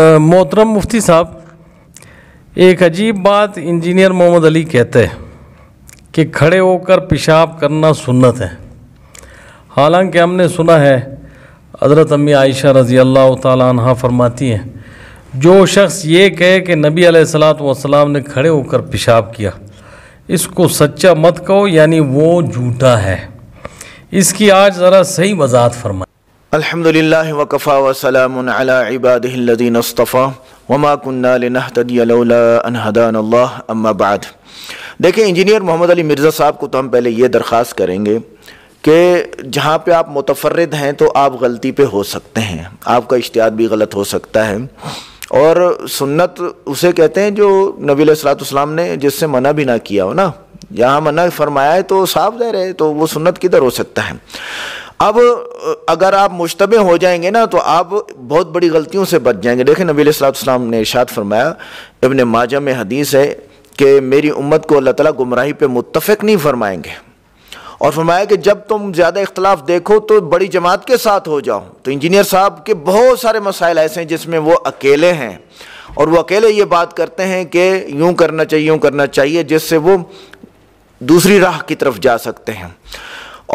मोहतरम मुफ्ती साहब एक अजीब बात इंजीनियर मोहम्मद अली कहते हैं कि खड़े होकर पेशाब करना सुन्नत है हालांकि हमने सुना है हज़रत अम्मी आयशा रज़ी अल्लाह तहा फरमाती हैं जो शख्स ये कहे कि नबी सलाम ने खड़े होकर पेशाब किया इसको सच्चा मत कहो यानी वो झूठा है इसकी आज ज़रा सही वजाहत फरमाए وكفى وسلام على عباده الذين اصطفى وما كنا لنهتدي لولا ان هدانا الله اما بعد देखिए इंजीनियर मोहम्मद अली मिर्ज़ा साहब को तो हम पहले ये दरख्वास्त करेंगे कि जहाँ पे आप मुतफरद हैं तो आप गलती पे हो सकते हैं आपका इश्तिहार भी गलत हो सकता है और सुन्नत उसे कहते हैं जो नबी सलाम ने जिससे मना भी ना किया हो ना यहाँ मना फरमाया है तो साफ ज़ाहिर है तो वो सुन्नत किधर हो सकता है अब अगर आप मुशतब हो जाएंगे ना तो आप बहुत बड़ी गलतियों से बच जाएंगे देखें नबी सलाम ने इशाद फरमाया इबन माजा में हदीस है कि मेरी उम्मत को अल्लाह ताला गुमराही पर मुतफ़ नहीं फरमाएंगे और फरमाया कि जब तुम ज़्यादा इख्तलाफ देखो तो बड़ी जमात के साथ हो जाओ तो इंजीनियर साहब के बहुत सारे मसाइल ऐसे हैं जिसमें वो अकेले हैं और वह अकेले ये बात करते हैं कि यूँ करना चाहिए यूँ करना चाहिए जिससे वो दूसरी राह की तरफ जा सकते हैं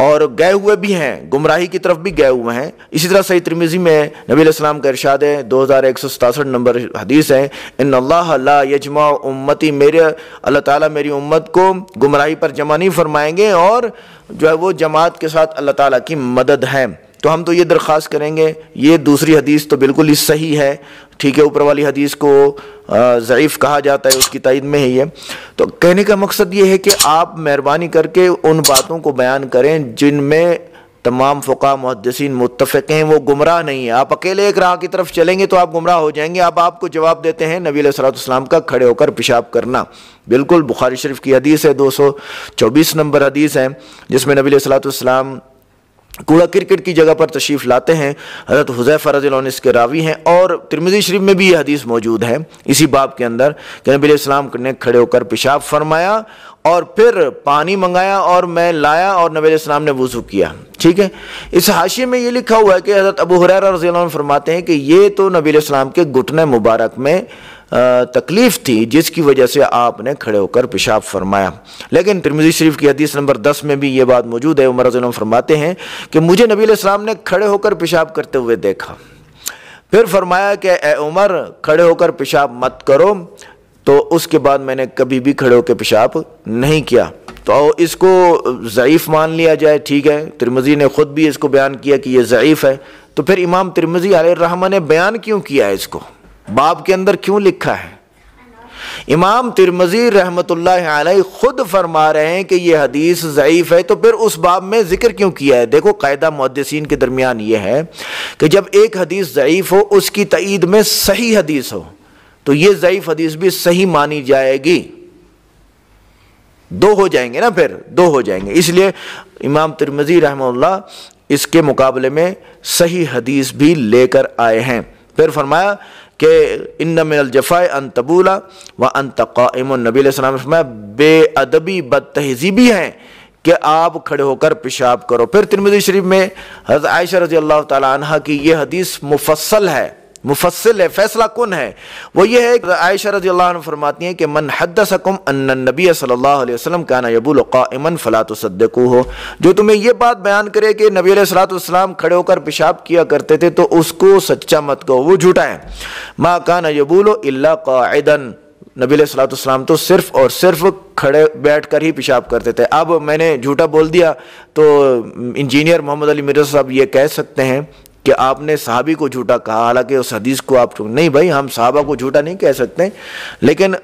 और गए हुए भी हैं गुमराही की तरफ भी गए हुए हैं इसी तरह सही त्रिमिजी में नबी सलाम का इरशाद है दो हज़ार एक सौ सतासठ नंबर हदीस है इन अल्लाह यजमा उम्मती मेरे अल्लाह ताला मेरी उम्मत को गुमराही पर जमा नहीं फरमाएंगे और जो है वो जमात के साथ अल्लाह ताला की मदद है तो हम तो ये दरख्वास्त करेंगे ये दूसरी हदीस तो बिल्कुल ही सही है ठीक है ऊपर वाली हदीस को ज़यीफ़ कहा जाता है उसकी तइद में ही है तो कहने का मकसद ये है कि आप मेहरबानी करके उन बातों को बयान करें जिनमें तमाम फ़ुका मुहदसिन मुतफ़ हैं वो गुमराह नहीं है आप अकेले एक राह की तरफ चलेंगे तो आप गुमराह हो जाएंगे आप आपको जवाब देते हैं नबी सलाम का खड़े होकर पेशाब करना बिल्कुल बुखारी शरीफ की हदीस है दो सौ चौबीस नंबर हदीस है जिसमें नबी सलाम कूड़ा क्रिकेट की जगह पर तशरीफ़ लाते हैं हज़रत हुजैफ़ रजीन इसके रावी हैं और तिरमिजी शरीफ में भी यह हदीस मौजूद है इसी बाब के अंदर कि नबी इस्लाम ने खड़े होकर पेशाब फरमाया और फिर पानी मंगाया और मैं लाया और नबी इस्लाम ने वज़ू किया ठीक है इस हाशिए में ये लिखा हुआ है कि हज़रत अबू हुरैर रजील फरमाते हैं कि ये तो नबी इस्लाम के घुटने मुबारक में तकलीफ़ थी जिसकी वजह से आपने खड़े होकर पेशाब फरमाया लेकिन तिरमिजी शरीफ की हदीस नंबर दस में भी ये बात मौजूद है उमर रजन फरमाते हैं कि मुझे नबी इस्लाम ने खड़े होकर पेशाब करते हुए देखा फिर फरमाया कि ए उमर खड़े होकर पेशाब मत करो तो उसके बाद मैंने कभी भी खड़े होकर पेशाब नहीं किया तो इसको ज़यीफ़ मान लिया जाए ठीक है तिरमिजी ने ख़ुद भी इसको बयान किया कि ये ज़यीफ़ है तो फिर इमाम तिरमजी रहमा ने बयान क्यों किया है इसको बाब के अंदर क्यों लिखा है इमाम तिरमजी रहमत ख़ुद फरमा रहे हैं कि यह हदीस ज़यीफ़ है तो फिर उस बाब में ज़िक्र क्यों किया है देखो कायदा मुहदसिन के दरमियान यह है कि जब एक हदीस ज़यीफ़ हो उसकी तईद में सही हदीस हो तो यह ज़यीफ़ हदीस भी सही मानी जाएगी दो हो जाएंगे ना फिर दो हो जाएंगे इसलिए इमाम तिरमजी रहमल्ला इसके मुकाबले में सही हदीस भी लेकर आए हैं फिर फरमाया कि इन मिनलजफ़ा अन तबूला व अन तकाम नबी फरमाया बेअदबी बद तहजीबी हैं कि आप खड़े होकर पेशाब करो फिर तिरमिदी शरीफ में हज़रत आयशा रज़ी अल्लाह तह की यह हदीस मुफसल है मुफसल है फैसला कौन है वो ये है आयशा रजी अल्लाह फरमाती है कि मन हद सकुम नबी सल्लाम का ना का इमन कामन हो जो तुम्हें यह बात बयान करे कि नबी सलाम खड़े होकर पेशाब किया करते थे तो उसको सच्चा मत कहो वो झूठा है माँ का नबुल कादन नबी सलाम तो सिर्फ और सिर्फ खड़े बैठ कर ही पेशाब करते थे अब मैंने झूठा बोल दिया तो इंजीनियर मोहम्मद अली मिर्जा साहब ये कह सकते हैं कि आपने साहबी को झूठा कहा हालांकि उस हदीस को आप नहीं भाई हम साहबा को झूठा नहीं कह सकते लेकिन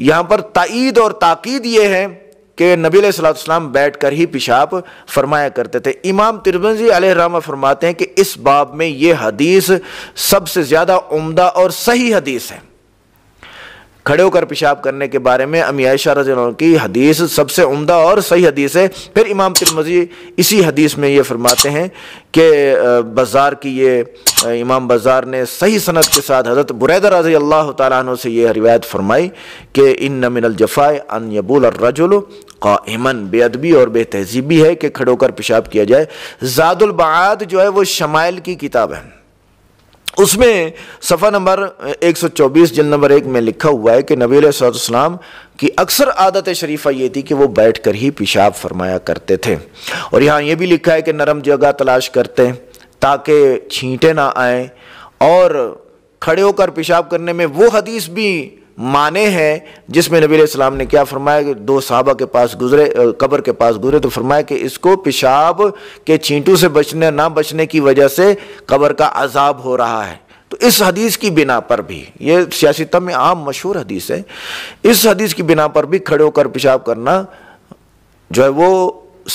यहाँ पर तईद और ताक़द ये है कि नबी सलाम बैठ कर ही पेशाब फरमाया करते थे इमाम तिरबंजी आलमा फरमाते हैं कि इस बाब में ये हदीस सबसे ज़्यादा उम्दा और सही हदीस है खड़े होकर पेशाब करने के बारे में अमी आयशा रजन की हदीस सबसे उमदा और सही हदीस है फिर इमाम तिरमजी इसी हदीस में ये फरमाते हैं कि बाज़ार की ये इमाम बाज़ार ने सही सनत के साथ हज़रत बुरैदा रजी अल्लाह तु से ये रिवायत फरमाई कि इन नमिनजफ़ाए अन यबूल रजुल कामन बेअबी और बेतहजीबी है कि खड़े होकर पेशाब किया जाए ज़ादुलबाद जो है वो शमाइल की किताब है उसमें सफ़ा नंबर 124 जिल नंबर एक में लिखा हुआ है कि नबी सलाम की अक्सर आदत शरीफा ये थी कि वो बैठ कर ही पेशाब फरमाया करते थे और यहाँ ये भी लिखा है कि नरम जगह तलाश करते ताकि छींटे ना आए और खड़े होकर पेशाब करने में वो हदीस भी माने हैं जिसमें नबी सलाम ने क्या फरमाया कि दो साहबा के पास गुजरे कब्र के पास गुजरे तो फरमाया कि इसको पेशाब के छींटू से बचने ना बचने की वजह से कब्र का अजाब हो रहा है तो इस हदीस की बिना पर भी ये सियासी तब में आम मशहूर हदीस है इस हदीस की बिना पर भी खड़े होकर पेशाब करना जो है वो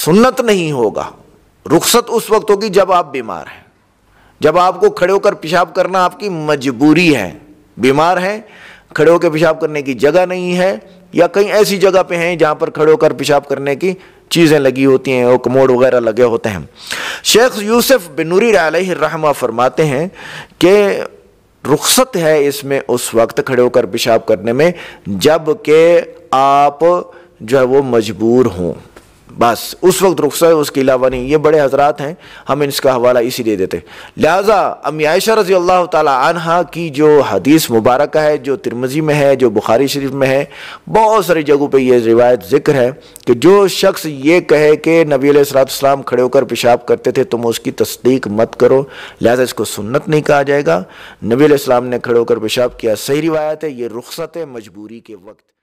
सुन्नत नहीं होगा रुख्सत उस वक्त होगी जब आप बीमार हैं जब आपको खड़े होकर पेशाब करना आपकी मजबूरी है बीमार हैं खड़े होकर पेशाब करने की जगह नहीं है या कहीं ऐसी जगह पे हैं जहाँ पर खड़े होकर पेशाब करने की चीज़ें लगी होती हैं और कमोड वगैरह लगे होते हैं शेख यूसुफ बिनूरी रहमा फरमाते हैं कि रुखसत है इसमें उस वक्त खड़े होकर पेशाब करने में जब के आप जो है वो मजबूर हों बस उस वक्त है उसके अलावा नहीं ये बड़े हजरात हैं हम इसका हवाला इसी दे देते लिहाजा अमी आयशा रजी अल्लाह तहा की जो हदीस मुबारक है जो तिरमजी में है जो बुखारी शरीफ में है बहुत सारी जगहों पर यह रिवायत ज़िक्र है कि जो शख्स ये कहे कि नबी सलाम खड़े होकर पेशाब करते थे तुम उसकी तस्दीक मत करो लिहाजा इसको सुन्नत नहीं कहा जाएगा नबी सलाम ने खड़े होकर पेशाब किया सही रिवायत है ये रुखसत है मजबूरी के वक्त